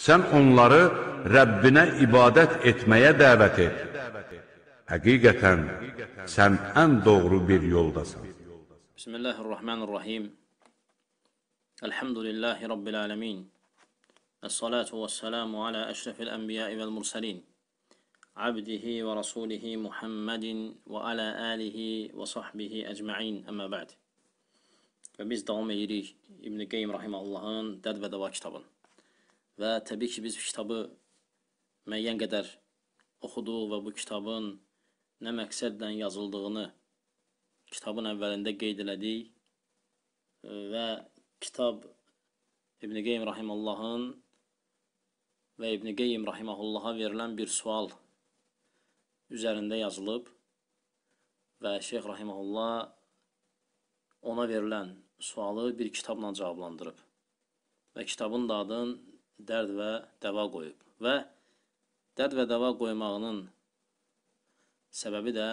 Sən onları Rəbbinə ibadət etməyə dəvət et. Həqiqətən, sən ən doğru bir yoldasan. Bismillahirrahmanirrahim. Elhamdülillahi Rabbil alemin. Əssalatu vəssalamu alə əşrəfil ənbiyai vəl mürsəlin. Abdihi və rasulihi Muhammedin və alə alihi və sahbihi əcma'in. Əmə bəd. Və biz davam edirik İbn-i Qeym Rahimə Allahın Dədvə Dəva kitabını. Və təbii ki, biz kitabı müəyyən qədər oxuduq və bu kitabın nə məqsədlə yazıldığını kitabın əvvəlində qeyd elədik və kitab İbn Qeym rahimehullahın və İbn Qeym rahimehullaha verilən bir sual üzərində yazılıb və Şeyx rahimehullah ona verilən sualı bir kitabla cavablandırıb və kitabın da adını dərd və dəva qoyub. Və dərd və dəva qoymağının səbəbi də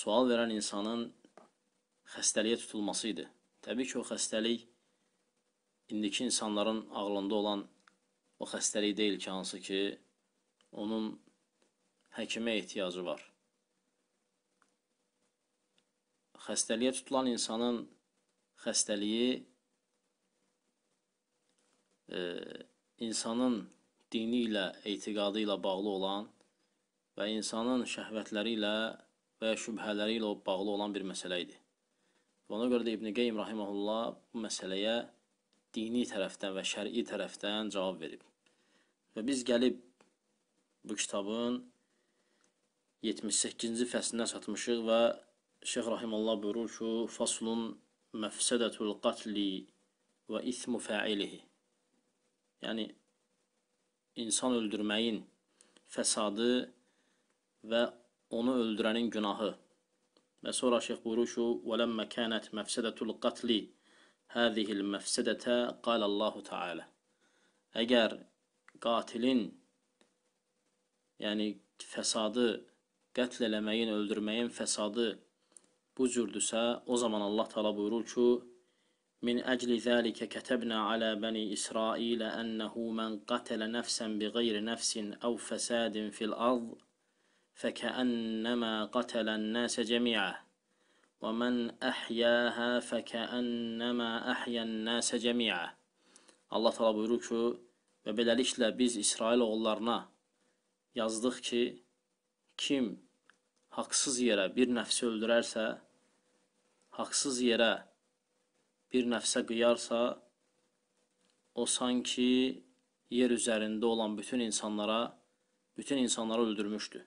sual verən insanın xəstəliyə tutulması idi. Təbii ki, o xəstəlik indiki insanların ağlında olan o xəstəlik deyil ki, hansı ki, onun həkimə ehtiyacı var. Xəstəliyə tutulan insanın xəstəliyi e, insanın dini ilə, etiqadı ilə bağlı olan və insanın şəhvətləri ilə və ya şübhələri ilə bağlı olan bir məsələ idi. Və ona görə də İbn Qeym rahimehullah bu məsələyə dini tərəfdən və şər'i tərəfdən cavab verib. Və biz gəlib bu kitabın 78-ci fəslinə çatmışıq və Şeyx rahimehullah buyurur ki: "Faslun məfsədətul qatli və ismu fa'ilihi." yəni insan öldürməyin fəsadı və onu öldürənin günahı. Və sonra şeyx buyurur ki, وَلَمَّ كَانَتْ مَفْسَدَةُ الْقَتْلِ هَذِهِ الْمَفْسَدَةَ قَالَ اللّٰهُ تَعَالَى Əgər qatilin, yəni fəsadı, qətl eləməyin, öldürməyin fəsadı bu cürdüsə, o zaman Allah Teala buyurur ki, من أجل ذلك كتبنا على بني إسرائيل أنه من قتل نفسا بغير نفس أو فساد في الأرض فكأنما قتل الناس جميعا ومن أحياها فكأنما أحيا الناس جميعا الله تعالى buyurur ki və beləliklə biz İsrail oğullarına yazdıq ki kim haqsız yerə bir nəfsi öldürərsə haqsız yerə bir nəfsə qıyarsa, o sanki yer üzərində olan bütün insanlara, bütün insanları öldürmüşdü.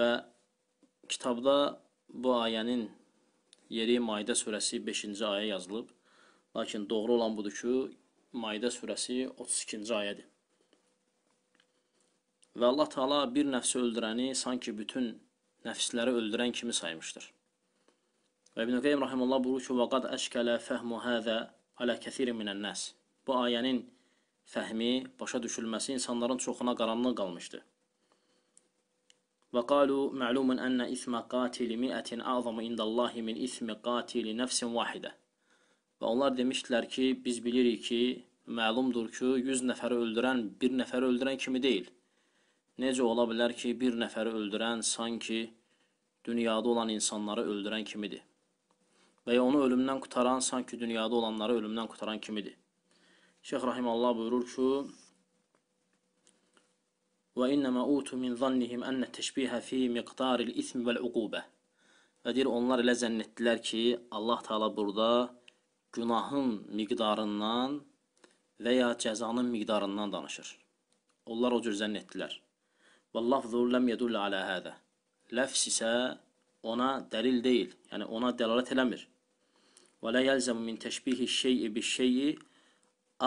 Və kitabda bu ayənin yeri Maidə surəsi 5-ci ayə yazılıb. Lakin doğru olan budur ki, Maidə surəsi 32-ci ayədir. Və Allah Taala bir nəfsi öldürəni sanki bütün nəfsləri öldürən kimi saymışdır. Və İbn Qayyim rahimehullah buyurur ki, "Və qad əşkələ fəhmu hada alə kəsirin minən nas." Bu ayənin fəhmi, başa düşülməsi insanların çoxuna qaranlıq qalmışdı. Və qalu ma'lumun anna isma qatil 100 a'zamu indallahi min ismi qatil nafsin vahidə. Və onlar demişdilər ki, biz bilirik ki, məlumdur ki, 100 nəfəri öldürən bir nəfəri öldürən kimi deyil. Necə ola bilər ki, bir nəfəri öldürən sanki dünyada olan insanları öldürən kimidir? və ya onu ölümdən qutaran sanki dünyada olanları ölümdən qutaran kimidir. Şeyx Rahimallah buyurur ki, وَاِنَّمَا اُوتُوا مِنْ ظَنِّهِمْ أَنَّ تَشْبِيهَ ف۪ي مِقْدَارِ الْاِثْمِ وَالْعُقُوبَةِ Və deyir, onlar elə zənn etdilər ki, Allah Teala burada günahın miqdarından və ya cəzanın miqdarından danışır. Onlar o cür zənn etdilər. Vallafzu ləm yedullu alə hədə. Ləfs isə ona dəlil deyil, yəni ona dəlalət eləmir. Və la yəlzəmu min təşbihi şey'i bi şey'i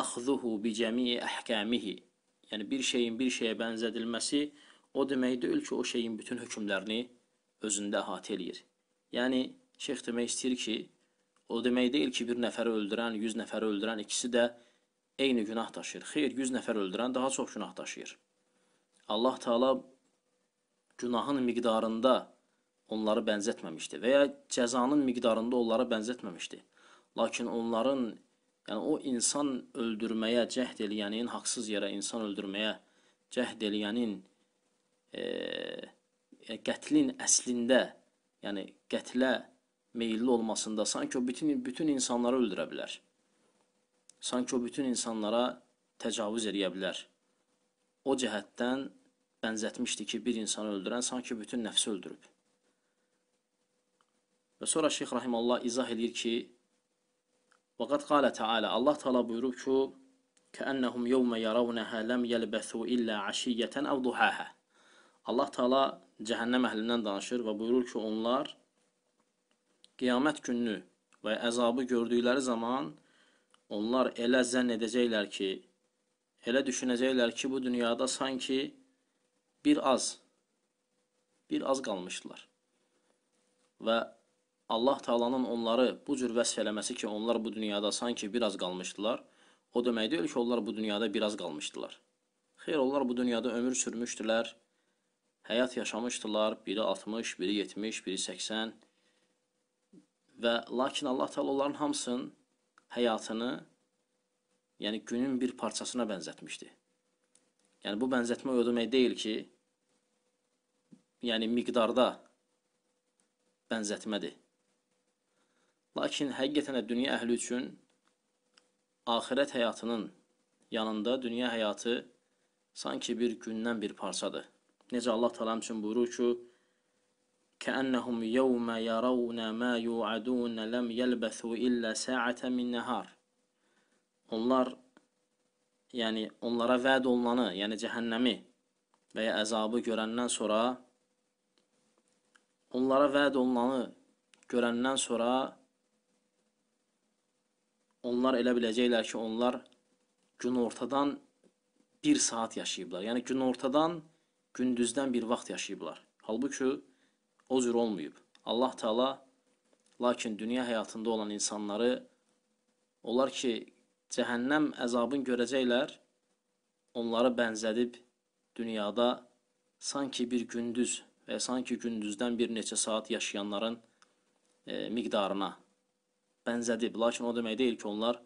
axzuhu bi cəmi'i əhkamihi. Yəni bir şeyin bir şeyə bənzədilməsi o demək deyil ki, o şeyin bütün hökmlərini özündə əhatə eləyir. Yəni şeyx demək istəyir ki, o demək deyil ki, bir nəfəri öldürən, 100 nəfəri öldürən ikisi də eyni günah daşıyır. Xeyr, 100 nəfər öldürən daha çox günah daşıyır. Allah Taala günahın miqdarında onları bənzətməmişdi və ya cəzanın miqdarında onları bənzətməmişdi. Lakin onların, yəni o insan öldürməyə cəhd eləyənin, haqsız yerə insan öldürməyə cəhd eləyənin e, e, qətlin əslində, yəni qətlə meyilli olmasında sanki o bütün bütün insanları öldürə bilər. Sanki o bütün insanlara təcavüz eləyə bilər. O cəhətdən bənzətmişdi ki, bir insanı öldürən sanki bütün nəfsi öldürüb. Və sonra Şeyx Rahimallah izah eləyir ki, Və qad qalə Teala, Allah Teala buyurub ki, "Kənnəhum yevmə yarawnaha lam yalbasu illa ashiyatan aw duhaha." Allah Teala cəhənnəm əhlindən danışır və buyurur ki, onlar qiyamət gününü və əzabı gördükləri zaman onlar elə zənn edəcəklər ki, elə düşünəcəklər ki, bu dünyada sanki bir az bir az qalmışdılar. Və Allah Taala'nın onları bu cür vəsf eləməsi ki, onlar bu dünyada sanki biraz qalmışdılar, o demək deyil ki, onlar bu dünyada biraz qalmışdılar. Xeyr, onlar bu dünyada ömür sürmüşdülər, həyat yaşamışdılar, biri 60, biri 70, biri 80 və lakin Allah Taala onların hamısının həyatını yəni günün bir parçasına bənzətmişdi. Yəni bu bənzətmə o demək deyil ki, yəni miqdarda bənzətmədir. Lakin həqiqətən də dünya əhli üçün axirət həyatının yanında dünya həyatı sanki bir gündən bir parçadır. Necə Allah Teala üçün buyurur ki: "Kəənnəhum yevmə yarawna ma yu'adun lam yelbesu illa sa'atan min nahar." Onlar yəni onlara vəd olunanı, yəni cəhənnəmi və ya əzabı görəndən sonra onlara vəd olunanı görəndən sonra onlar elə biləcəklər ki, onlar gün ortadan bir saat yaşayıblar. Yəni gün ortadan gündüzdən bir vaxt yaşayıblar. Halbuki o cür olmayıb. Allah Taala lakin dünya həyatında olan insanları onlar ki cəhənnəm əzabını görəcəklər, onları bənzədib dünyada sanki bir gündüz və sanki gündüzdən bir neçə saat yaşayanların e, miqdarına bənzədib, lakin o demək deyil ki, onlar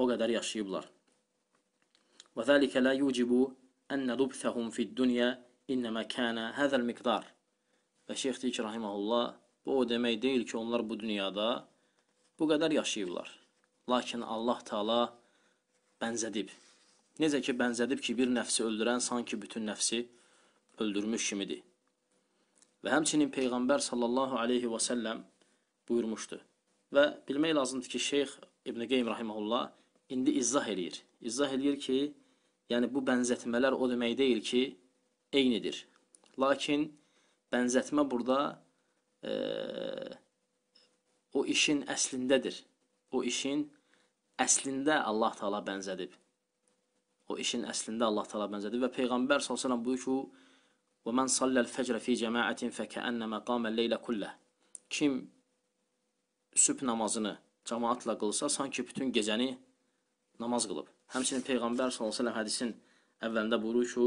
o qədər yaşayıblar. Və zəlikə la yucibu ənnə lubthəhum fid-dunya innəmə kənə həzəl miqdar. Və Şeyx deyir ki, rahiməhullah, bu o demək deyil ki, onlar bu dünyada bu qədər yaşayıblar. Lakin Allah Taala bənzədib. Necə ki, bənzədib ki, bir nəfsi öldürən sanki bütün nəfsi öldürmüş kimidir. Və həmçinin Peyğəmbər sallallahu aleyhi və səlləm buyurmuşdu. Və bilmək lazımdır ki, Şeyx İbn Qeym rahimehullah indi izah eləyir. İzah eləyir ki, yəni bu bənzətmələr o demək deyil ki, eynidir. Lakin bənzətmə burada e, o işin əslindədir. O işin əslində Allah Taala bənzədib. O işin əslində Allah Taala bənzədib və peyğəmbər sallallahu əleyhi buyurur ki, "Və men sallal fecr fi cema'atin feka'annama qama leyla kullah." Kim sübh namazını cəmaatla qılsa, sanki bütün gecəni namaz qılıb. Həmçinin Peyğəmbər s.ə.v hədisin əvvəlində buyurur ki,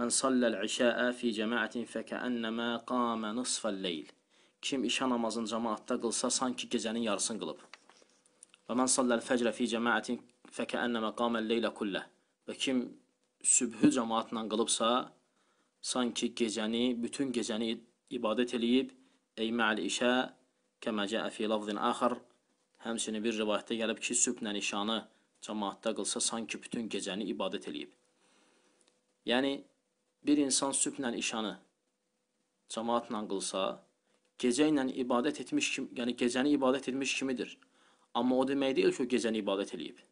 Mən salləl işəə fi cəmaətin fəkəənnəmə qamə nısfəl leyl. Kim işə namazını cəmaatda qılsa, sanki gecənin yarısını qılıb. Və mən salləl fəcrə fi cəmaətin fəkəənnəmə qamə leylə kullə. Və kim sübhü cəmaatla qılıbsa, sanki gecəni, bütün gecəni ibadət eləyib, ey məl işə Kəmə cəə fi lafzin əxər Həmsini bir rivayətdə gəlib ki, sübhnə nişanı cəmaatda qılsa sanki bütün gecəni ibadət eləyib. Yəni, bir insan sübhnə nişanı cəmaatla qılsa, gecə ilə ibadət etmiş kimi, yəni gecəni ibadət etmiş kimidir. Amma o demək deyil ki, o gecəni ibadət eləyib.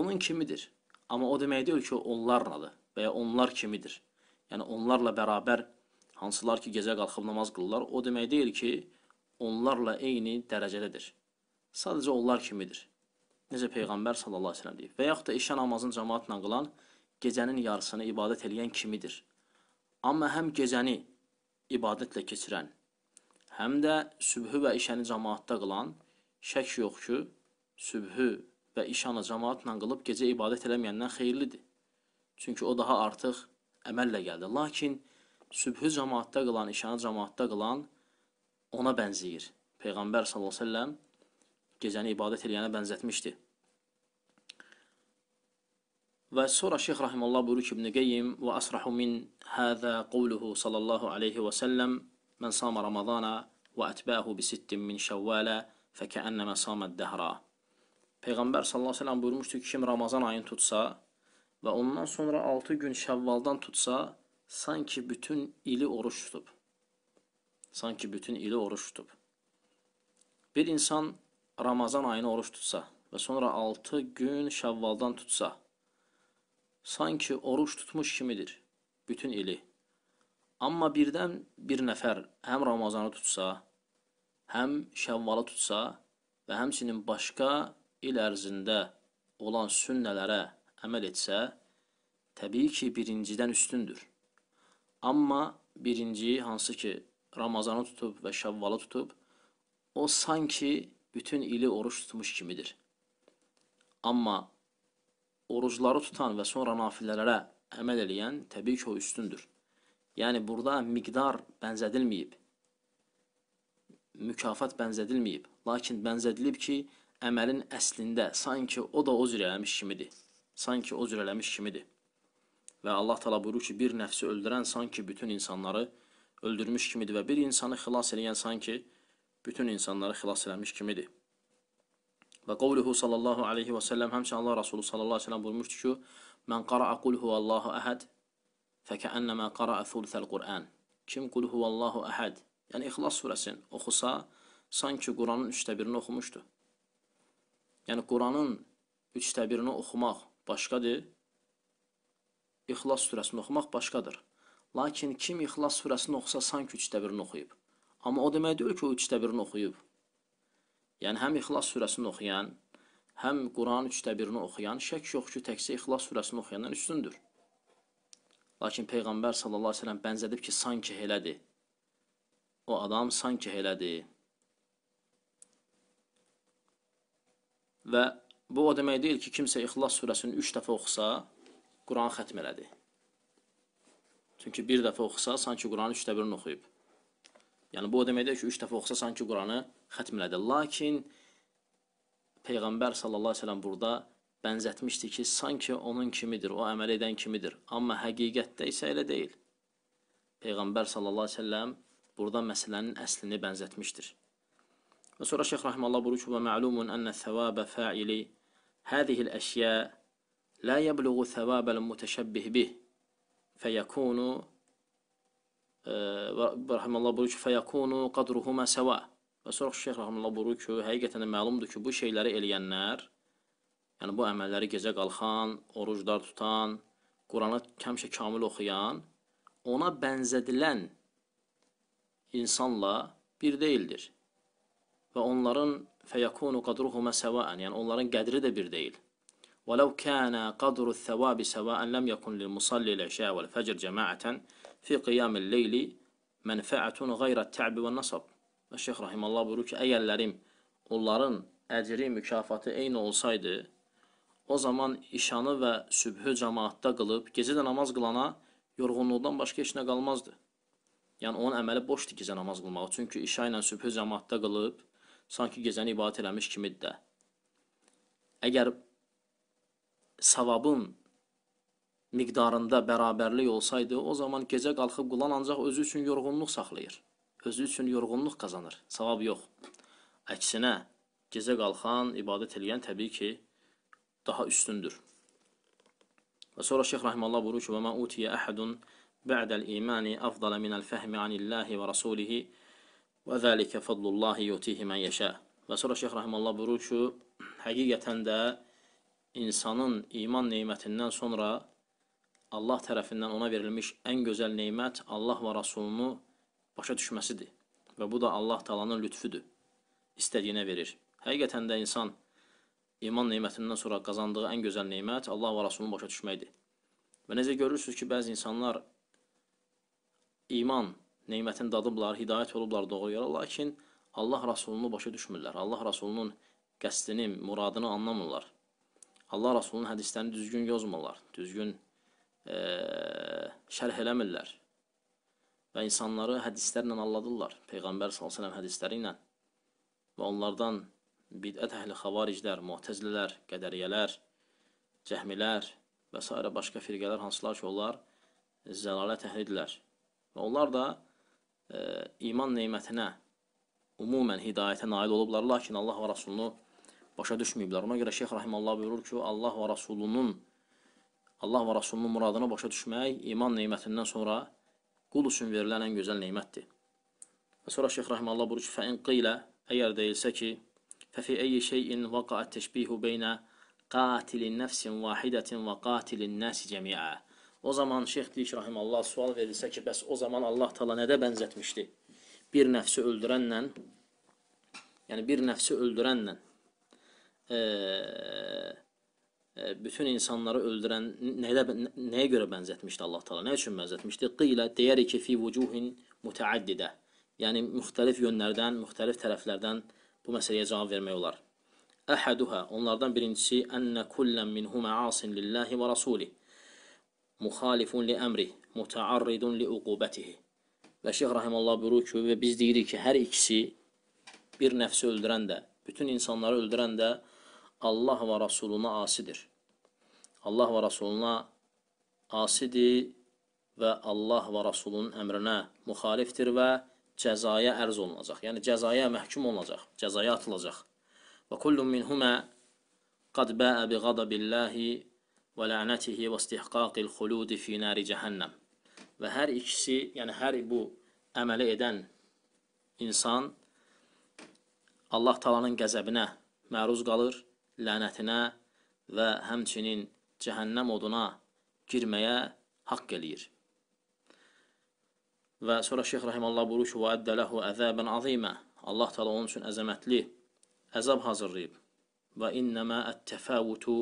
Onun kimidir. Amma o demək deyil ki, onlarladır və ya onlar kimidir. Yəni onlarla bərabər hansılar ki, gecə qalxıb namaz qılırlar, o demək deyil ki, onlarla eyni dərəcədədir. Sadəcə onlar kimidir. Necə Peyğəmbər sallallahu əleyhi və səlləm deyib. Və yaxud da işə namazını cemaatla qılan gecənin yarısını ibadət eləyən kimidir. Amma həm gecəni ibadətlə keçirən, həm də sübhü və işəni cemaatda qılan şək yox ki, sübhü və işanı cemaatla qılıb gecə ibadət eləməyəndən xeyirlidir. Çünki o daha artıq əməllə gəldi. Lakin sübhü cemaatda qılan, işanı cemaatda qılan ona bənzəyir. Peyğəmbər sallallahu əleyhi və səlləm gecəni ibadət eləyənə bənzətmişdi. Və sonra Şeyx rahimehullah buyurur ki, İbn Qayyim və asrahu min hada qawluhu sallallahu alayhi və sallam men sama ramazana və atba'ahu bi sittin min şəvvələ fəkəənnəmə samad dəhra. Peyğəmbər sallallahu əleyhi və səlləm buyurmuşdu ki, kim Ramazan ayını tutsa və ondan sonra 6 gün Şəvvaldan tutsa, sanki bütün ili oruç tutub sanki bütün ili oruç tutub. Bir insan Ramazan ayını oruç tutsa və sonra 6 gün Şəvvaldan tutsa, sanki oruç tutmuş kimidir bütün ili. Amma birdən bir nəfər həm Ramazanı tutsa, həm Şəvvalı tutsa və həmçinin başqa il ərzində olan sünnələrə əməl etsə, təbii ki, birincidən üstündür. Amma birinci hansı ki Ramazanı tutub və Şəvvalı tutub, o sanki bütün ili oruç tutmuş kimidir. Amma orucları tutan və sonra nafilələrə əməl eləyən təbii ki, o üstündür. Yəni, burada miqdar bənzədilməyib, mükafat bənzədilməyib, lakin bənzədilib ki, əməlin əslində sanki o da o cür eləmiş kimidir. Sanki o cür eləmiş kimidir. Və Allah tala buyurur ki, bir nəfsi öldürən sanki bütün insanları öldürür öldürmüş kimidir və bir insanı xilas eləyən sanki bütün insanları xilas eləmiş kimidir. Və qovluhu sallallahu aleyhi və səlləm həmçə Allah Rasulü sallallahu aleyhi və səlləm buyurmuşdur ki, Mən qara'a qul huvallahu əhəd fəkəənnəmə qara'a thulthəl Qur'an. Kim qul huvallahu əhəd, yəni İxlas surəsini oxusa, sanki Quranın üçdə birini oxumuşdu. Yəni Quranın üçdə birini oxumaq başqadır, İxlas surəsini oxumaq başqadır. Lakin kim İxlas surəsini oxusa sanki üçdə birini oxuyub. Amma o demək deyil ki, o üçdə birini oxuyub. Yəni, həm İxlas surəsini oxuyan, həm Quran üçdə birini oxuyan, şək yox ki, təkcə İxlas surəsini oxuyandan üstündür. Lakin Peyğəmbər s.ə.v bənzədib ki, sanki elədir. O adam sanki elədir. Və bu o demək deyil ki, kimsə İxlas surəsini üç dəfə oxusa, Quran xətm elədi. Çünki bir dəfə oxusa, sanki Quranı üçdə birini oxuyub. Yəni, bu o deməkdir ki, üç dəfə oxusa, sanki Quranı xətmlədi. Lakin Peyğəmbər s.ə.v burada bənzətmişdi ki, sanki onun kimidir, o əməl edən kimidir. Amma həqiqətdə isə elə deyil. Peyğəmbər s.ə.v burada məsələnin əslini bənzətmişdir. Və sonra Şeyx Rəhməllah buyurur ki, və məlumun ənə thəvabə fəili hədihil əşyə lə yəbluğu thəvabə l-mütəşəbbih bih. فيكون رحمə Allah buyurur ki, fəyəkunu qadruhuma səva. Və sonra şeyx rəhmə Allah buyurur ki, həqiqətən də məlumdur ki, bu şeyləri eləyənlər, yəni bu əməlləri gecə qalxan, oruclar tutan, Quranı həmişə kamil oxuyan, ona bənzədilən insanla bir deyildir. Və onların fəyəkunu qadruhuma səvaən, yəni onların qədri də bir deyil. ولو كان قدر الثواب سواء لم يكن للمصلي العشاء والفجر جماعة في قيام الليل mənfəətun qeyrət təbi və nasab. Və şeyx rahimehullah buyurur ki, əgərlərim onların əcri mükafatı eyni olsaydı, o zaman işanı və sübhü cemaatda qılıb gecə də namaz qılana yorğunluqdan başqa heç nə qalmazdı. Yəni onun əməli boşdur gecə namaz qılmağı. Çünki işa ilə sübhü cemaatda qılıb sanki gecəni ibadət eləmiş kimidir də. Əgər savabın miqdarında bərabərlik olsaydı, o zaman gecə qalxıb qulan ancaq özü üçün yorğunluq saxlayır. Özü üçün yorğunluq qazanır, savab yox. Əksinə, gecə qalxan, ibadət eləyən təbii ki, daha üstündür. Və sonra Şeyx Rəhməllah buyurur ki, "Və mə utiyə əhədun ba'dəl imani afdalə minəl fəhmi anillahi və rasulihi və zəlikə fadlullahi yutihi men yəşə." Və sonra Şeyx Rəhməllah buyurur ki, həqiqətən də insanın iman neymətindən sonra Allah tərəfindən ona verilmiş ən gözəl neymət Allah və Rasulunu başa düşməsidir. Və bu da Allah talanın lütfüdür. İstədiyinə verir. Həqiqətən də insan iman neymətindən sonra qazandığı ən gözəl neymət Allah və Rasulunu başa düşməkdir. Və necə görürsünüz ki, bəzi insanlar iman neymətin dadıblar, hidayət olublar doğru yola, lakin Allah Rasulunu başa düşmürlər. Allah Rasulunun qəsdini, muradını anlamırlar. Allah Rasulunun hədislərini düzgün yozmurlar, düzgün e, şərh eləmirlər və insanları hədislərlə alladırlar, Peyğəmbər s.ə.v hədisləri ilə və onlardan bidət əhli xavariclər, muhtəzlilər, qədəriyələr, cəhmilər və s. başqa firqələr hansılar ki, onlar zəlalət əhlidirlər və onlar da e, iman neymətinə, ümumən hidayətə nail olublar, lakin Allah və Rasulunu başa düşməyiblər. Ona görə Şeyx Rahimallah buyurur ki, Allah və Rasulunun Allah və Rasulunun muradına başa düşmək iman neymətindən sonra qul üçün verilən ən gözəl neymətdir. Və sonra Şeyx Rahimallah buyurur ki, fəin qilə, əgər deyilsə ki, fəfi əyi şeyin vaqaət təşbihu beynə qatilin nəfsin vahidətin və qatilin nəsi cəmiə. O zaman Şeyx deyir ki, Rahimallah sual verilsə ki, bəs o zaman Allah tala nədə bənzətmişdi? Bir nəfsi öldürənlə, yəni bir nəfsi öldürənlə e, bütün insanları öldürən nəyə, nəyə görə bənzətmişdi Allah Taala? Nə üçün bənzətmişdi? Qila deyərik ki, fi vucuhin mutaaddidə. Yəni müxtəlif yönlərdən, müxtəlif tərəflərdən bu məsələyə cavab vermək olar. Əhaduha, onlardan birincisi enne kullan minhuma asin lillahi və rasulih. Muxalifun li əmri, mutaarridun li uqubatihi. Və Şeyx rahimallah buyurur ki, və biz deyirik ki, hər ikisi bir nəfsi öldürən də, bütün insanları öldürən də Allah və Rasuluna asidir. Allah və Rasuluna asidir və Allah və Rasulun əmrinə müxalifdir və cəzaya ərz olunacaq. Yəni cəzaya məhkum olunacaq, cəzaya atılacaq. Və kullun minhumə qad bəə bi qadabillahi və lənətihi və istihqaqil xuludi fi nari cəhənnəm. Və hər ikisi, yəni hər bu əməli edən insan Allah talanın qəzəbinə məruz qalır lənətinə və həmçinin cəhənnəm oduna girməyə haqq eləyir. Və sonra Şeyx Rahimallah buyurur ki, وَأَدَّ لَهُ əzəbən azimə Allah təala onun üçün əzəmətli əzab hazırlayıb. Və innəmə ət-təfəvutu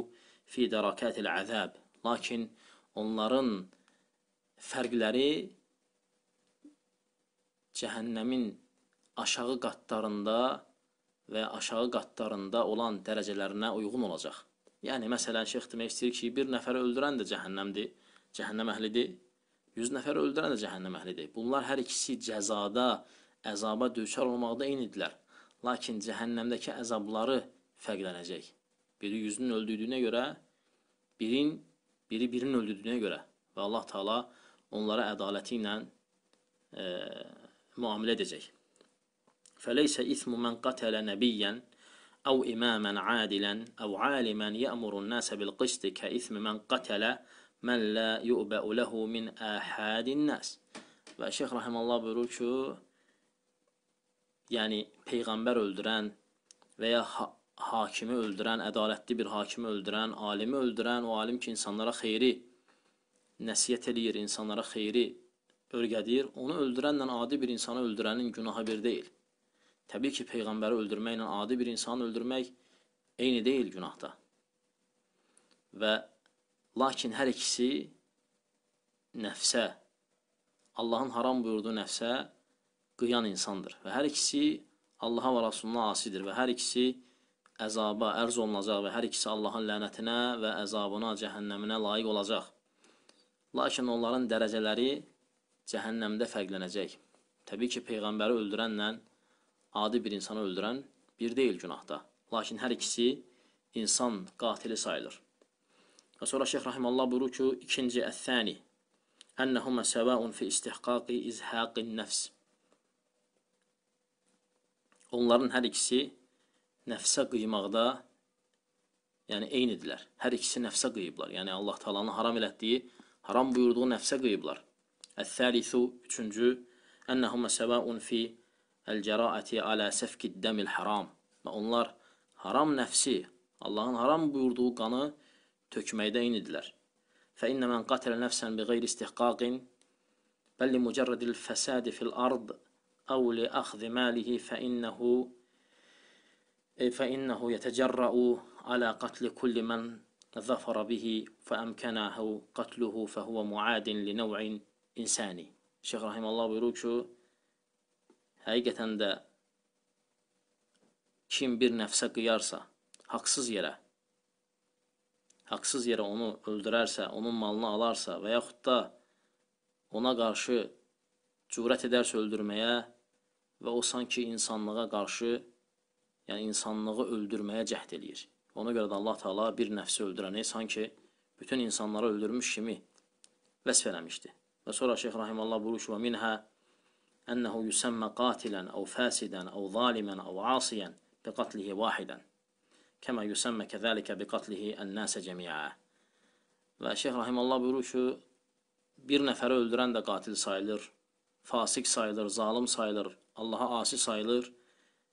fi dərakatil əzəb. Lakin onların fərqləri cəhənnəmin aşağı qatlarında və aşağı qatlarında olan dərəcələrinə uyğun olacaq. Yəni, məsələn, şeyx demək istəyir ki, bir nəfəri öldürən də cəhənnəmdir, cəhənnəm əhlidir, yüz nəfəri öldürən də cəhənnəm əhlidir. Bunlar hər ikisi cəzada, əzaba dövçar olmaqda eynidirlər. Lakin cəhənnəmdəki əzabları fərqlənəcək. Biri yüzünün öldürdüyünə görə, birin, biri birinin öldürdüyünə görə və Allah Taala onlara ədaləti ilə e, müamilə edəcək. فليس إثم من قتل نبيا أو إماما عادلا أو عالما يأمر الناس بالقسط كإثم من قتل من لا يؤبأ له من أحد الناس Və Şeyx Rəhəməllah buyurur ki, yəni peyğəmbər öldürən və ya ha hakimi öldürən, ədalətli bir hakimi öldürən, alimi öldürən, o alim ki, insanlara xeyri nəsihət eləyir, insanlara xeyri örgədir, onu öldürənlə adi bir insanı öldürənin günahı bir deyil. Təbii ki, Peyğəmbəri öldürməklə adi bir insanı öldürmək eyni deyil günahda. Və lakin hər ikisi nəfsə, Allahın haram buyurduğu nəfsə qıyan insandır. Və hər ikisi Allaha və Rasuluna asidir və hər ikisi əzaba ərz olunacaq və hər ikisi Allahın lənətinə və əzabına, cəhənnəminə layiq olacaq. Lakin onların dərəcələri cəhənnəmdə fərqlənəcək. Təbii ki, Peyğəmbəri öldürənlə adi bir insanı öldürən bir deyil günahda. Lakin hər ikisi insan qatili sayılır. Və sonra Şeyx Rahimallah buyurur ki, ikinci əthəni, ənnəhumə səvəun fi istihqaqi izhaqin nəfs. Onların hər ikisi nəfsə qıymaqda, yəni eynidirlər. Hər ikisi nəfsə qıyıblar. Yəni Allah Taala'nın haram elətdiyi, haram buyurduğu nəfsə qıyıblar. Əs-səlisu üçüncü, ənnəhumə səvəun fi الجراءة على سفك الدم الحرام ما onlar haram nefsi Allah'ın haram buyurduğu kanı tökmeyde inidiler. فإن من قتل نفسا بغير استحقاق بل لمجرد الفساد في الأرض أو لأخذ ماله فإنه فإنه يتجرأ على قتل كل من ظفر به فأمكنه قتله فهو معاد لنوع إنساني شيخ رحمه الله بيروك شو həqiqətən də kim bir nəfsə qıyarsa, haqsız yerə, haqsız yerə onu öldürərsə, onun malını alarsa və yaxud da ona qarşı cürət edərsə öldürməyə və o sanki insanlığa qarşı, yəni insanlığı öldürməyə cəhd eləyir. Ona görə də Allah Taala bir nəfsi öldürəni sanki bütün insanları öldürmüş kimi vəsf eləmişdi. Və sonra Şeyx Rahimallah buyurur ki: "Və minhə أنه يسمى قاتلا أو فاسدا أو ظالما أو عاصيا بقتله واحدا كما يسمى كذلك بقتله الناس جميعا Və Şeyh Rahimallah buyurur ki, bir nəfəri öldürən də qatil sayılır, fasik sayılır, zalim sayılır, Allaha asi sayılır,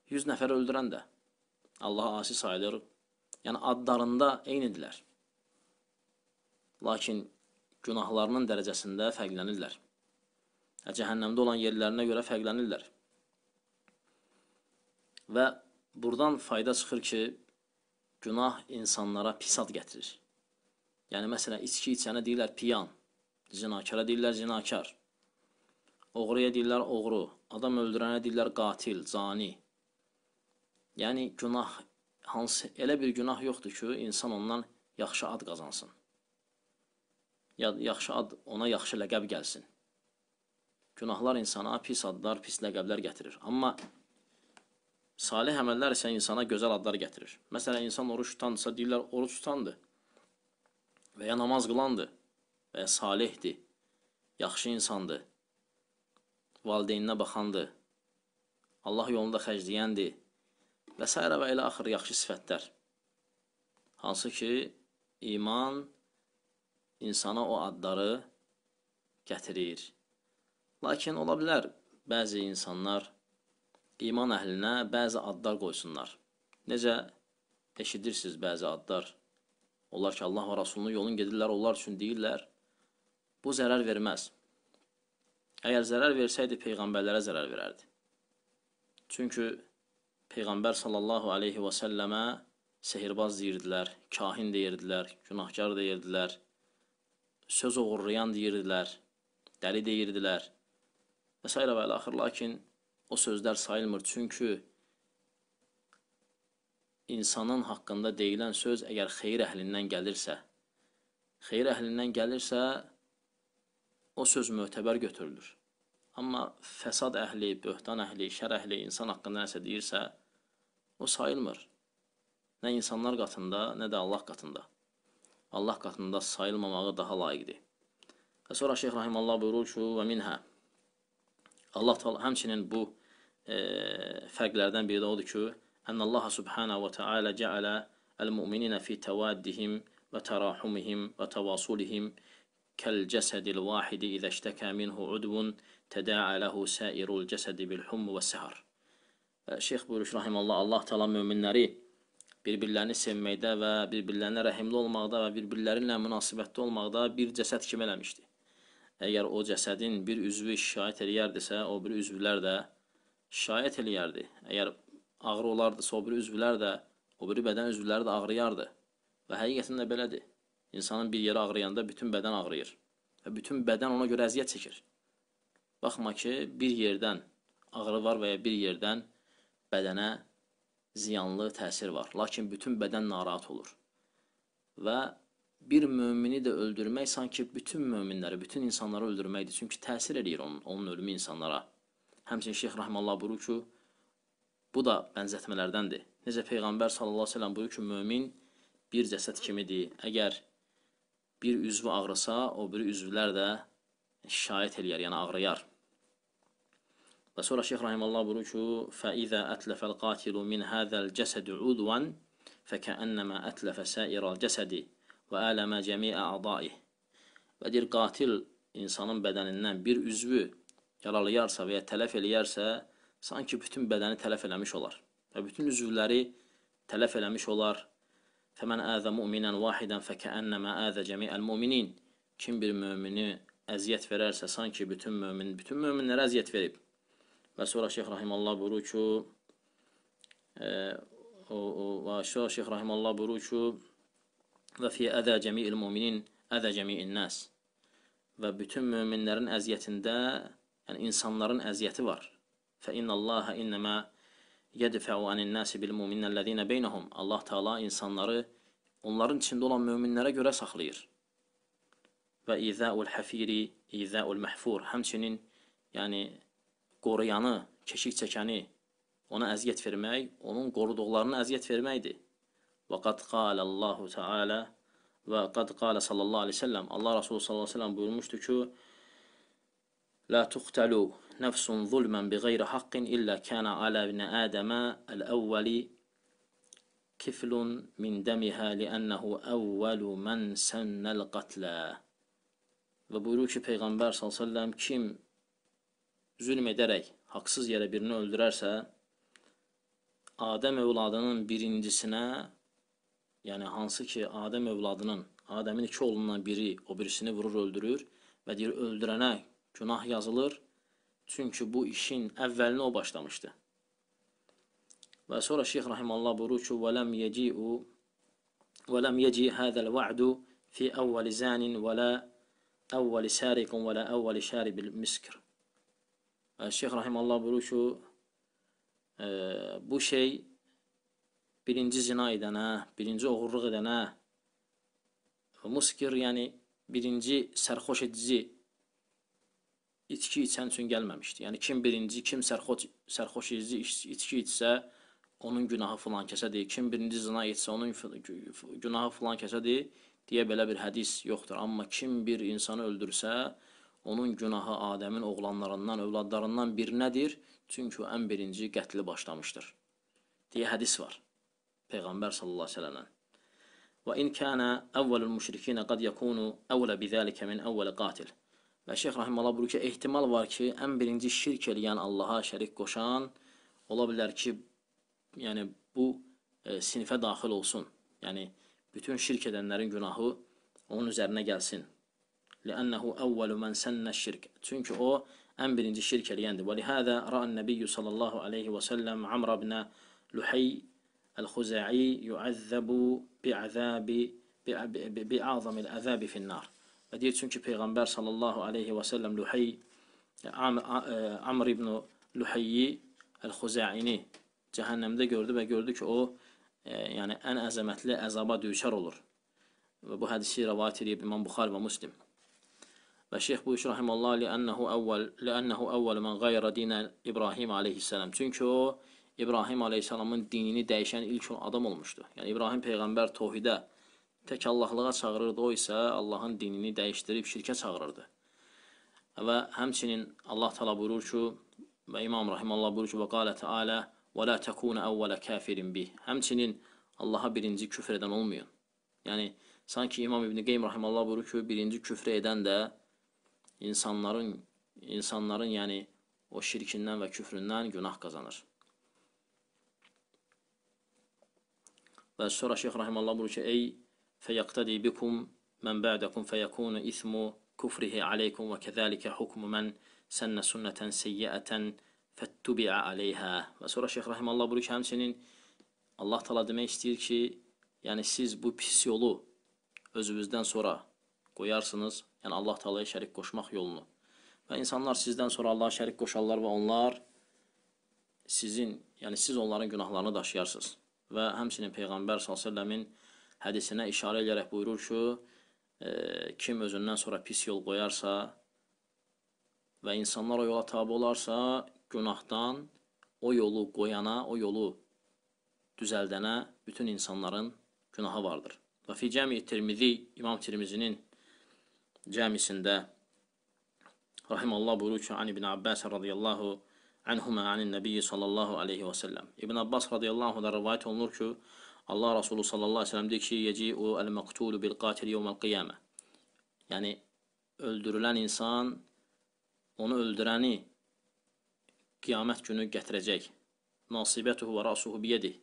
100 nəfəri öldürən də Allaha asi sayılır. Yəni adlarında eynidirlər. Lakin günahlarının dərəcəsində fərqlənirlər cəhənnəmdə olan yerlərinə görə fərqlənirlər. Və buradan fayda çıxır ki, günah insanlara pis ad gətirir. Yəni, məsələn, içki içənə deyirlər piyan, zinakara deyirlər zinakar, oğruya deyirlər oğru, adam öldürənə deyirlər qatil, cani. Yəni, günah, hansı, elə bir günah yoxdur ki, insan ondan yaxşı ad qazansın. Ya, yaxşı ad, ona yaxşı ləqəb gəlsin. Günahlar insana pis adlar, pis ləqəblər gətirir. Amma salih əməllər isə insana gözəl adlar gətirir. Məsələn, insan oruç tutansa deyirlər oruç tutandır. Və ya namaz qılandır. Və ya salihdir. Yaxşı insandır. Valideyninə baxandır. Allah yolunda xərcləyəndir. Və s. və ilə axır yaxşı sifətlər. Hansı ki, iman insana o adları gətirir. Lakin ola bilər bəzi insanlar iman əhlinə bəzi adlar qoysunlar. Necə eşidirsiniz bəzi adlar? Onlar ki, Allah və Rasulunun yolun gedirlər, onlar üçün deyirlər, bu zərər verməz. Əgər zərər versəydi, peyğəmbərlərə zərər verərdi. Çünki Peyğəmbər sallallahu aleyhi və səlləmə sehirbaz deyirdilər, kahin deyirdilər, günahkar deyirdilər, söz uğurlayan deyirdilər, dəli deyirdilər və s. və ilaxır. Lakin o sözlər sayılmır. Çünki insanın haqqında deyilən söz əgər xeyir əhlindən gəlirsə, xeyir əhlindən gəlirsə, o söz mötəbər götürülür. Amma fəsad əhli, böhtan əhli, şər əhli insan haqqında nəsə deyirsə, o sayılmır. Nə insanlar qatında, nə də Allah qatında. Allah qatında sayılmamağı daha layiqdir. Və sonra Şeyh Rahimallah buyurur ki, və minhə Allah Taala həmçinin bu e, fərqlərdən biri də odur ki, Ənəllaha subhanahu və taala cəalə el-mu'minina fi tawaddihim və tarahumihim və tavasulihim kəl-cəsədil vahidi izə iştəkə minhu udvun tədaa lehu sairul cəsədi bil humm və səhər. E, Şeyx buyurur rahimallah Allah Taala möminləri bir-birlərini sevməkdə və bir-birlərinə rəhimli olmaqda və bir-birlərinlə münasibətdə olmaqda bir cəsəd kimi eləmişdi. Əgər o cəsədin bir üzvü şikayət eləyərdisə, o bir üzvlər də şikayət eləyərdi. Əgər ağrı olardısa, o bir üzvlər də, o biri bədən üzvləri də ağrıyardı. Və həqiqətən də belədir. İnsanın bir yeri ağrıyanda bütün bədən ağrıyır. Və bütün bədən ona görə əziyyət çəkir. Baxma ki, bir yerdən ağrı var və ya bir yerdən bədənə ziyanlı təsir var. Lakin bütün bədən narahat olur. Və bir mömini də öldürmək sanki bütün möminləri, bütün insanları öldürməkdir. Çünki təsir eləyir onun, onun ölümü insanlara. Həmçinin Şeyx Rəhməllah buyurur ki, bu da bənzətmələrdəndir. Necə Peyğəmbər sallallahu əleyhi və səlləm buyurur ki, mömin bir cəsəd kimidir. Əgər bir üzvü ağrısa, o biri üzvlər də şikayət eləyər, yəni ağrıyar. Və sonra Şeyx Rəhməllah buyurur ki, "Fəizə ətlafəl qatilu min hazal cəsəd udwan fəkənnəmə ətləfə səirəl cəsədi." və ələmə cəmiə adaih. Və deyir, qatil insanın bədənindən bir üzvü yaralayarsa və ya tələf eləyərsə, sanki bütün bədəni tələf eləmiş olar və bütün üzvləri tələf eləmiş olar. Fəmən əzə müminən vahidən fəkəənnəmə əzə cəmiəl müminin. Kim bir mömini əziyyət verərsə, sanki bütün mömin, bütün möminlərə əziyyət verib. Və sonra Şeyx Rahimallah buyurur ki, e, o, o, və sonra Şeyx Rahimallah buyurur ki, və fi əzə cəmiil müminin əzə cəmiin nəs və bütün möminlərin əziyyətində yəni insanların əziyyəti var. Fə innallaha innəmə yədfəu anin nəsi bil müminəllədinə beynəhum. Allah Taala insanları onların içində olan möminlərə görə saxlayır. Və izəul həfiri, izəul məhfur. Həmçinin yəni qoruyanı, keşik çəkəni ona əziyyət vermək, onun qoruduqlarına əziyyət verməkdir. Və qad qalə Allahu Teala və qad qalə sallallahu aleyhi ve sellem Allah Resulü sallallahu aleyhi ve sellem buyurmuşdu ki La tuqtəlu nəfsun zulmən bi qeyri haqqin illə kənə alə ibnə ədəmə əl-əvvəli kiflun min dəmihə liənəhu əvvəlu mən sənnəl qatlə Və buyurur ki, Peyğəmbər s.ə.v kim zülm edərək haqsız yerə birini öldürərsə, Adəm övladının birincisinə Yəni hansı ki, Adəm övladının, Adəmin iki oğlundan biri o birisini vurur, öldürür və deyir öldürənə günah yazılır. Çünki bu işin əvvəlini o başlamışdı. Və sonra Şeyx rahimallah buyurur ki, "Vələm yeci'u vələm yeci hadal va'du fi awwal zanin və la awwal sariqin və la awwal şaribil miskr." Şeyx rahimallah buyurur ki, bu şey birinci zina edənə, hə, birinci oğurluq edənə, hə. muskir, yəni birinci sərxoş edici içki içən üçün gəlməmişdi. Yəni kim birinci, kim sərxoş, sərxoş edici içki içsə, onun günahı filan kəsədir. Kim birinci zina etsə, onun günahı filan kəsədir deyə belə bir hədis yoxdur. Amma kim bir insanı öldürsə, onun günahı Adəmin oğlanlarından, övladlarından birinədir. Çünki o ən birinci qətli başlamışdır. deyə hədis var. Peyğəmbər sallallahu əleyhi və səlləmə. Və in kana awwalul müşrikina qad yakunu awla bizalika min awwal qatil. Və Şeyx rahimehullah buyurur ki, ehtimal var ki, ən birinci şirk eləyən Allaha şərik qoşan ola bilər ki, yəni bu e, sinifə daxil olsun. Yəni bütün şirk edənlərin günahı onun üzərinə gəlsin. Lənnəhu əvvəlu mən sənnə şirk. Çünki o ən birinci şirk eləyəndir. Və lihədə ra'an nəbiyyu sallallahu aleyhi və səlləm Amr ibn Luhay الخزاعي yu'azzabu bi'azabi bi'azamil azabi finnar. Və deyir çünki peyğəmbər sallallahu alayhi və sallam Luhay Amr ibn Luhayyi el-Xuzaini cəhənnəmdə gördü və gördü ki, o e, yəni ən əzəmətli əzaba düçar olur. Və bu hədisi rivayet edib İmam Buxari və Müslim. Və Şeyx bu işrahim Allah li annahu awwal li annahu awwal man ghayra din İbrahim alayhissalam. Çünki o İbrahim aleyhissalamın dinini dəyişən ilk adam olmuşdu. Yəni, İbrahim Peyğəmbər tohidə tək Allahlığa çağırırdı, o isə Allahın dinini dəyişdirib şirkə çağırırdı. Və həmçinin Allah tala buyurur ki, və İmam Rahim Allah buyurur ki, və qalə tealə, və lə təkunə əvvələ kəfirin bih. Həmçinin Allaha birinci küfr edən olmayın. Yəni, sanki İmam İbn-i Qeym Rahim Allah buyurur ki, birinci küfr edən də insanların, insanların yəni o şirkindən və küfründən günah qazanır. Və sonra Şeyx Rahimallah buyurur şey, ki, ey feyaqtadi bikum men ba'dakum feyekunu ismu kufrihi aleykum və kəzəlikə hukmu men sənnə sünnətən seyyəətən fəttubi'a aleyhə. Və sonra Şeyx Rahimallah buyurur şey, ki, həmçinin Allah tala demək istəyir ki, yəni siz bu pis yolu özünüzdən sonra koyarsınız. Yani Allah talaya şerik koşmak yolunu. Ve insanlar sizden sonra Allaha şerik koşarlar ve onlar sizin, yani siz onların günahlarını daşıyarsınız. və həmçinin Peyğəmbər s.ə.v-in hədisinə işarə edərək buyurur ki, e, kim özündən sonra pis yol qoyarsa və insanlar o yola tabi olarsa, günahdan o yolu qoyana, o yolu düzəldənə bütün insanların günaha vardır. Və fi cəmi Tirmizi, İmam Tirmizinin cəmisində Rahim Allah buyurur ki, Ani bin Abbas radiyallahu anh, anhuma anin nəbiyyi sallallahu aleyhi və səlləm. İbn Abbas radiyallahu da rivayət olunur ki, Allah Rasulü sallallahu aleyhi və səlləm deyir ki, yeci'u əl-məqtulu bil-qatil yevməl qiyamə. Yəni, öldürülən insan onu öldürəni qiyamət günü gətirəcək. Nasibətuhu və rasuhu biyedih.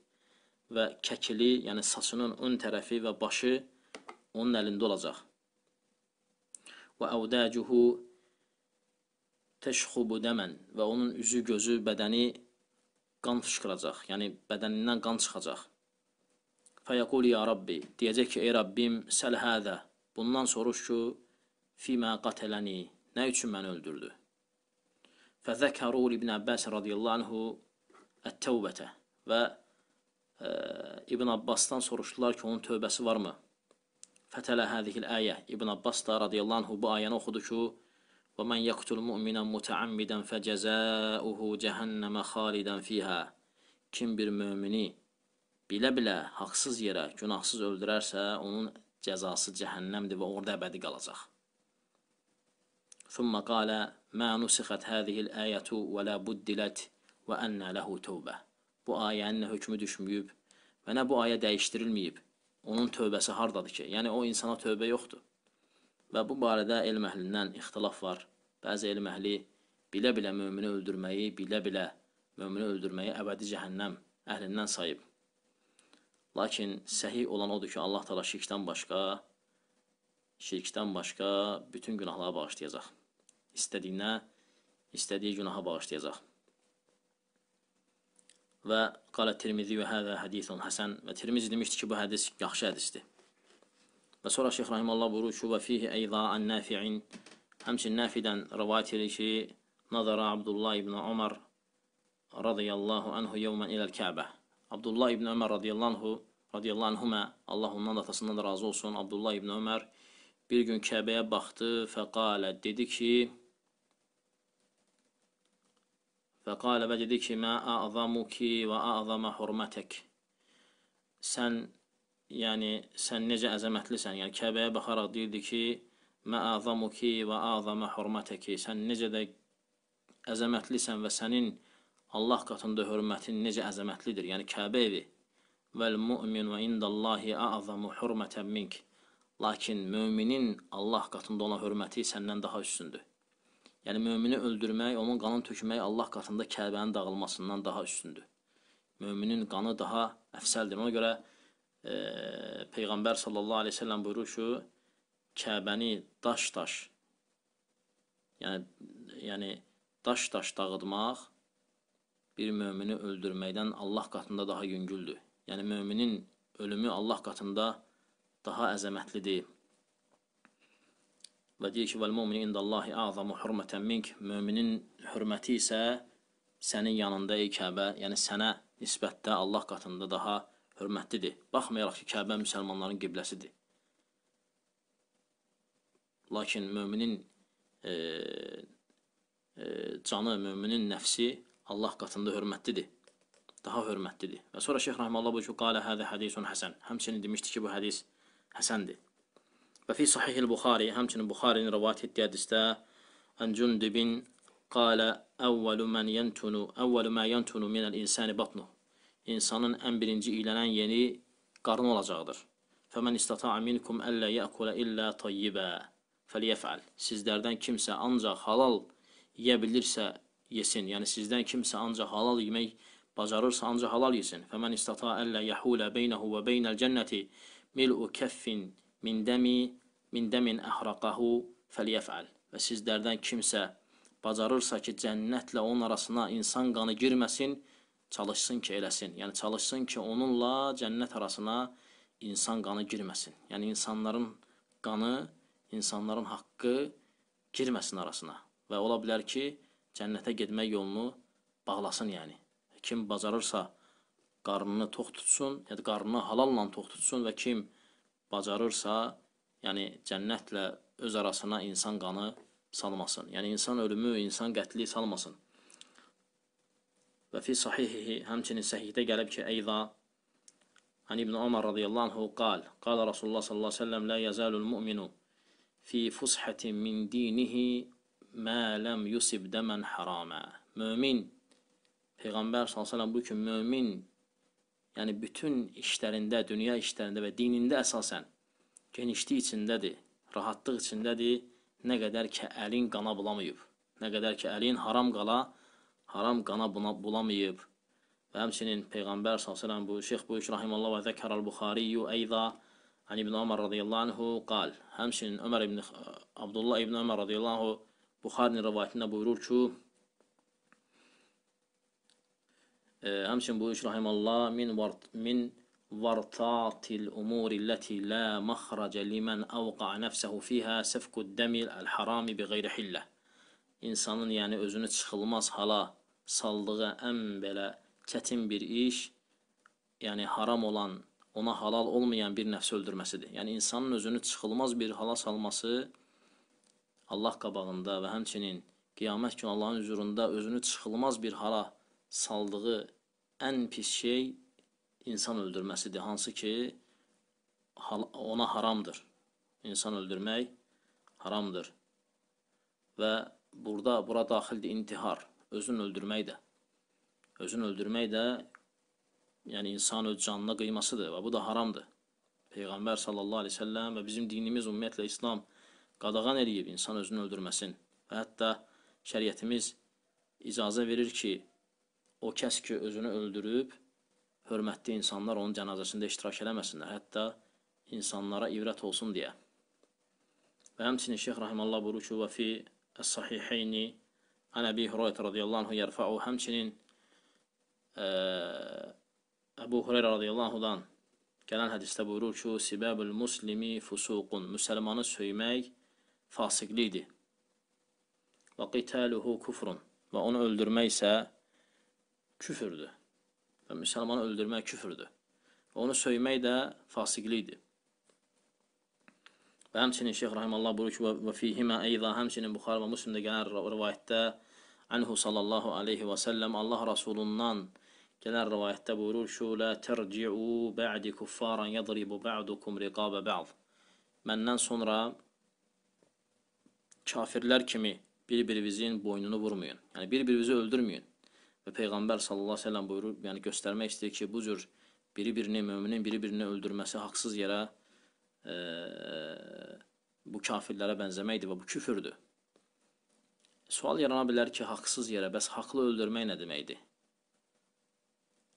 Və kəkili, yəni saçının ön tərəfi və başı onun əlində olacaq. Və əvdəcuhu teşxubu dəmən və onun üzü, gözü, bədəni qan fışqıracaq, yəni bədənindən qan çıxacaq. Fəyəqul ya Rabbi, deyəcək ki, ey Rabbim, səl hədə, bundan soruş ki, fimə qatələni, nə üçün məni öldürdü? Fəzəkəru İbn Abbas radiyallahu anhu ət-təvbətə və e, İbn Abbasdan soruşdular ki, onun tövbəsi varmı? Fətələ hədikil əyə, İbn Abbas da radiyallahu anhu bu ayəni oxudu ki, ومن يقتل مؤمنا متعمدا فجزاؤه cehenneme haliden fiha. Kim bir mümini bilə-bilə haqsız yerə, günahsız öldürərsə, onun cəzası cəhənnəmdir və orada əbədi qalacaq. Thumma qala: "Ma nusixat hadhihi al-ayatu və la buddilat və anna lahu tawba." Bu ayənin nə hökmü düşməyib və nə bu ayə dəyişdirilməyib. Onun tövbəsi hardadır ki? Yəni o insana tövbə yoxdur. Və bu barədə elm əhlindən ixtilaf var. Bəzi elm əhli bilə-bilə mömini öldürməyi, bilə-bilə mömini öldürməyi əbədi cəhənnəm əhlindən sayıb. Lakin səhih olan odur ki, Allah təala şirkdən başqa şirkdən başqa bütün günahları bağışlayacaq. İstədiyinə, istədiyi günaha bağışlayacaq. Və qala Tirmizi və hədə hədisun həsən və Tirmizi demişdi ki, bu hədis yaxşı hədisdir. Və sonra Şeyx Rahimallah buyurur ki, və fihi eyza an nafi'in, həmçin nafidən rəvayət edir ki, nazara Abdullah ibn Ömər radiyallahu anhu yevmən iləl Kəbə. Abdullah ibn Ömər radiyallahu, radiyallahu anhümə, Allah ondan da atasından da razı olsun, Abdullah ibn Ömər bir gün Kəbəyə baxdı, fəqalə, dedi ki, fəqalə və dedi ki, mə əzamu ki və əzamə hürmətək. Sən yəni sən necə əzəmətlisən. Yəni Kəbəyə baxaraq deyirdi ki, məazamuki və azama hurmatəki. Sən necə də əzəmətlisən və sənin Allah qatında hörmətin necə əzəmətlidir. Yəni Kəbə evi. Vəl mu'min və indallahi a'zamu hurmatan mink. Lakin möminin Allah qatında olan hörməti səndən daha üstündür. Yəni mömini öldürmək, onun qanını tökmək Allah qatında Kəbənin dağılmasından daha üstündür. Möminin qanı daha əfsəldir. Ona görə e, Peyğəmbər sallallahu aleyhi ve sellem buyurur ki, Kəbəni daş-daş, yəni, yəni daş-daş dağıtmaq bir mömini öldürməkdən Allah qatında daha yüngüldür. Yəni, möminin ölümü Allah qatında daha əzəmətlidir. Və deyir ki, vəl-mümini indallahi azamu hürmətən mink, möminin hürməti isə sənin yanında ey Kəbə, yəni sənə nisbətdə Allah qatında daha yüngüldür hörmətlidir. Baxmayaraq ki, Kəbə müsəlmanların qibləsidir. Lakin möminin e, e, canı, möminin nəfsi Allah qatında hörmətlidir. Daha hörmətlidir. Və sonra Şeyx Rəhməllah bu ki, qalə hədə hədisun həsən. Həmçinin demişdi ki, bu hədis həsəndir. Və fi sahihil Buxari, həmçinin Buxarinin rəvat etdiyi hədisdə Ən Cündübin qalə əvvəlu mən yəntunu, əvvəlu mə yəntunu minəl insani batnuh insanın ən birinci iyilənən yeni qarın olacaqdır. Fəmən istata'a minkum əllə ya'kula illə tayyibə fəliyəfəl. Sizlərdən kimsə ancaq halal yeyə bilirsə yesin. Yəni sizdən kimsə ancaq halal yemək bacarırsa ancaq halal yesin. Fəmən istata'a əllə yahula beynehu və beynəl cənnəti mil'u kəffin min dəmi min dəmin əhraqahu fəliyəfəl. Və sizlərdən kimsə bacarırsa ki, cənnətlə onun arasına insan qanı girməsin, çalışsın ki eləsin. Yəni çalışsın ki, onunla cənnət arasına insan qanı girməsin. Yəni insanların qanı, insanların haqqı girməsin arasına və ola bilər ki, cənnətə getmək yolunu bağlasın, yəni. Kim bacarırsa qarnını tox tutsun, yəni qarnını halalla tox tutsun və kim bacarırsa, yəni cənnətlə öz arasına insan qanı salmasın. Yəni insan ölümü, insan qətli salmasın. Və fi sahihihi, həmçinin səhihdə gəlib ki, eyda, Hani İbn Ömər radiyallahu anhu qal, qala Rasulullah sallallahu aleyhi ve sellem, la yazalul mu'minu fi fushatin min dinihi ma lam yusib daman harama. Mömin Peyğəmbər sallallahu əleyhi və səlləm bu gün mömin, yəni bütün işlərində, dünya işlərində və dinində əsasən genişlik içindədir, rahatlıq içindədir, nə qədər ki əlin qana bulamayıb, nə qədər ki əlin haram qala haram qana bulamayıb. Və həmçinin Peyğəmbər s.ə.v bu Şeyx Böyük Rahimallah və Zəkər al-Buxariyyu əyza Ən İbn Ömər radiyallahu anhu qal. Həmçinin Ömər ibn e, Abdullah ibn Ömər radiyallahu Buxarinin rivayətində buyurur ki, e, həmçinin buyurur ki, rahimallah min vart min vartatil umuri ləti la məxrəcə limən əvqa nəfsəhu fiha səfkud dəmil əl-harami bi qeyri hillə. İnsanın yəni özünü çıxılmaz hala saldığı ən belə çətin bir iş, yəni haram olan, ona halal olmayan bir nəfsi öldürməsidir. Yəni insanın özünü çıxılmaz bir hala salması Allah qabağında və həmçinin qiyamət günü Allahın huzurunda özünü çıxılmaz bir hala saldığı ən pis şey insan öldürməsidir, hansı ki ona haramdır. İnsan öldürmək haramdır. Və burada bura daxildir intihar özün öldürmək də. Özün öldürmək də yəni insan öz canına qıymasıdır və bu da haramdır. Peyğəmbər sallallahu əleyhi və səlləm və bizim dinimiz ümumiyyətlə İslam qadağan eləyib insan özünü öldürməsin. Və hətta şəriətimiz icazə verir ki, o kəs ki özünü öldürüb, hörmətli insanlar onun cənazəsində iştirak eləməsinlər, hətta insanlara ivrət olsun deyə. Və həmçinin Şeyx Rahimallah buyurur ki, "Və fi əs-sahihayni" An Ebi Hureyre radıyallahu anhu yerfa'u hemçinin e, Ebu Hureyre radıyallahu gelen hadiste buyurur ki Sibabül muslimi fusuqun Müslümanı söymek fasiklidir. Ve qitaluhu kufrun ve onu öldürmek ise küfürdür. Ve Müslümanı öldürmek küfürdür. Onu söymek de fasiklidir. Və həmçinin Şeyx Rahimallah buyurur ki, və fihimə eyza həmçinin Buxar və Müslimdə gələn rivayətdə Anhu sallallahu aleyhi və səlləm Allah Rasulundan gələn rivayətdə buyurur ki, la tərci'u ba'di kuffaran yadribu ba'dukum riqabə ba'd. Məndən sonra kafirlər kimi bir-birinizin boynunu vurmayın. Yəni bir-birinizi öldürməyin. Və Peyğəmbər sallallahu əleyhi və səlləm buyurur, yəni göstərmək istəyir ki, bu cür biri-birini möminin biri-birini öldürməsi haqsız yerə e, bu kafirlərə bənzəməkdir və bu küfürdür. Sual yarana bilər ki, haqsız yerə, bəs haqlı öldürmək nə deməkdir?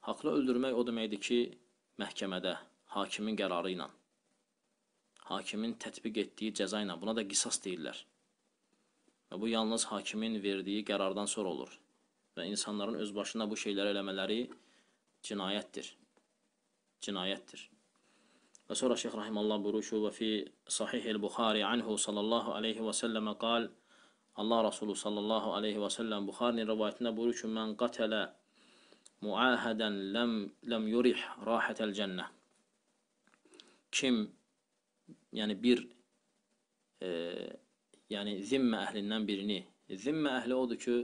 Haqlı öldürmək o deməkdir ki, məhkəmədə, hakimin qərarı ilə, hakimin tətbiq etdiyi cəza ilə, buna da qisas deyirlər. Və bu yalnız hakimin verdiyi qərardan sonra olur və insanların öz başına bu şeyləri eləmələri cinayətdir. Cinayətdir. Və sonra Şeyx Rahimallah buyurur və fi sahihil Buxari anhu sallallahu aleyhi və səlləmə qal Allah Resulü sallallahu aleyhi və səlləm Buxarinin rivayətində buyurur ki, mən qatələ muahədən ləm, ləm yurih rahətəl cənnə. Kim, yəni bir, e, yəni zimmə əhlindən birini, zimmə əhli odur ki,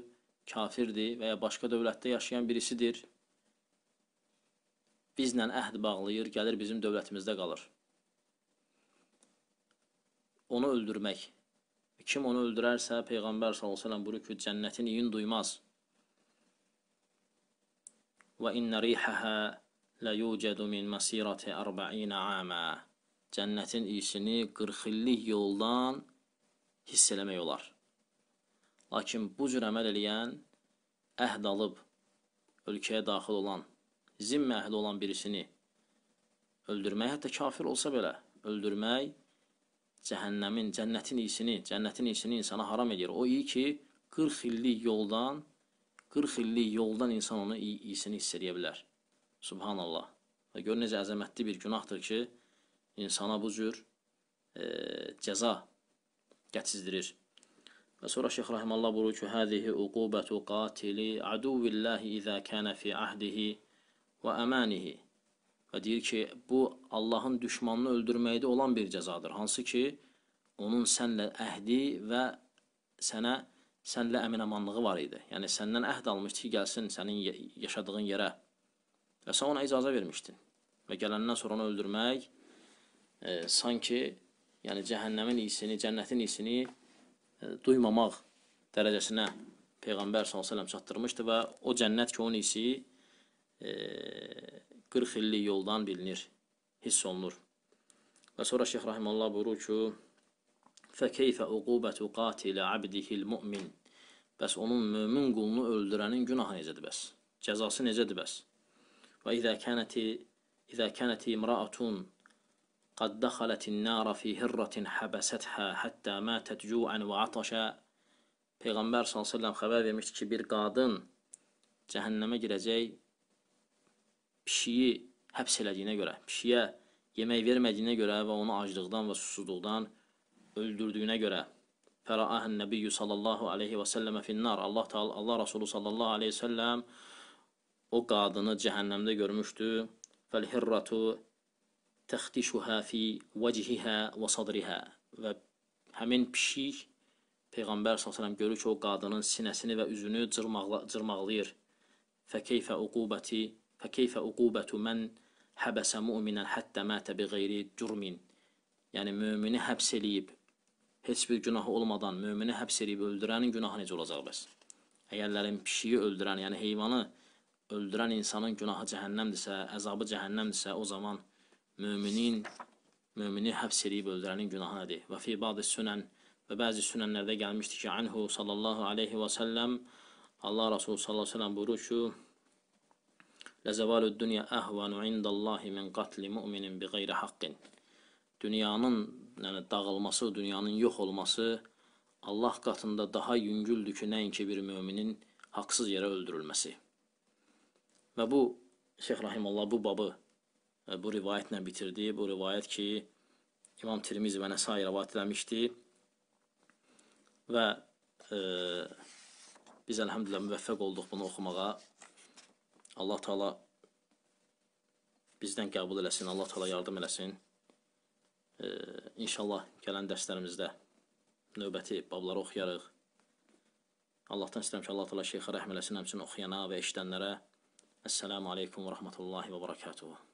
kafirdir və ya başqa dövlətdə yaşayan birisidir bizlə əhd bağlayır, gəlir bizim dövlətimizdə qalır. Onu öldürmək. Kim onu öldürərsə, Peyğəmbər s.ə.v buyurur ki, cənnətin iyin duymaz. Və innə rihəhə lə yucədu min məsirəti ərbəinə əmə. Cənnətin iyisini 40 illik yoldan hiss eləmək olar. Lakin bu cür əməl eləyən əhd alıb ölkəyə daxil olan zimmi əhli olan birisini öldürmək, hətta kafir olsa belə, öldürmək cəhənnəmin, cənnətin iyisini, cənnətin iyisini insana haram edir. O iyi ki, 40 illik yoldan 40 illik yoldan insan onu iyisini hiss edə bilər. Subhanallah. Və gör necə əzəmətli bir günahdır ki, insana bu cür e, cəza gətizdirir. Və sonra Şeyx Rəhməllah buyurur ki, "Həzihi uqubətu qatili aduvillahi izə kana fi ahdihi" və əmənihi. Və deyir ki, bu Allahın düşmanını öldürməkdə olan bir cəzadır. Hansı ki, onun sənlə əhdi və sənə sənlə əminəmanlığı var idi. Yəni səndən əhd almışdı ki, gəlsin sənin yaşadığın yerə. Və sən ona icazə vermişdin. Və gələndən sonra onu öldürmək e, sanki yəni cəhənnəmin iyisini, cənnətin iyisini e, duymamaq dərəcəsinə Peyğəmbər s.ə.v çatdırmışdı və o cənnət ki, onun iyisi 40 illik yoldan bilinir, hiss olunur. Və sonra Şeyx Rahimullah buyurur ki, فَكَيْفَ اُقُوبَةُ قَاتِلَ عَبْدِهِ الْمُؤْمِنِ Bəs onun mömin qulunu öldürənin günahı necədir bəs? Cəzası necədir bəs? Və اِذَا كَانَتِ إذا كانت امرأة قد دخلت النار في هرة حبستها حتى ماتت جوعا وعطشا Peyğəmbər sallallahu əleyhi xəbər vermişdi ki, bir qadın cəhənnəmə girəcək pişiyi həbs elədiyinə görə, pişiyə yemək vermədiyinə görə və onu aclıqdan və susuzluqdan öldürdüyünə görə Fəraəhən Nəbiyyü sallallahu aleyhi və səlləmə finnar Allah, Allah Rasulü sallallahu aleyhi və səlləm o qadını cəhənnəmdə görmüşdü Fəlhirratu təxtişuhə fi vəcihihə və sadrihə və həmin pişik Peyğəmbər s.ə.v görür ki, o qadının sinəsini və üzünü cırmaqla, cırmaqlayır. Fəkeyfə uqubəti فكيف uqubə mən həbəsə müminən həttə mətə bi qeyri cürmin. Yəni, mümini həbs eləyib, heç bir günahı olmadan mümini həbs eləyib öldürənin günahı necə olacaq bəs? Əgərlərin pişiyi öldürən, yəni heyvanı öldürən insanın günahı cəhənnəmdirsə, əzabı cəhənnəmdirsə, o zaman müminin, mümini həbs eləyib öldürənin günahı nədir? Və fi badi sünən və bəzi sünənlərdə gəlmişdi ki, anhu sallallahu aleyhi və səlləm, Allah Rasulü sallallahu aleyhi və səlləm buyurur ki, Ləzəvalü dünya əhvanu indallahi min qatli müminin bi qeyri haqqin. Dünyanın yəni, dağılması, dünyanın yox olması Allah qatında daha yüngüldür ki, nəinki bir müminin haqsız yerə öldürülməsi. Və bu, Şeyx Rahimallah bu babı e, bu rivayətlə bitirdi. Bu rivayət ki, İmam Tirmizi və Nəsai rivayət eləmişdi. Və e, biz əlhəmdülillah müvəffəq olduq bunu oxumağa. Allah Taala bizdən qəbul eləsin, Allah Taala yardım eləsin. Ee, inşallah gələn dərslərimizdə növbəti babları oxuyarıq. Allahdan istəyirəm ki, Allah Taala şeyxə rəhm eləsin, həmçinin oxuyana və eşidənlərə. Assalamu alaykum və rahmetullah və bərəkətuh.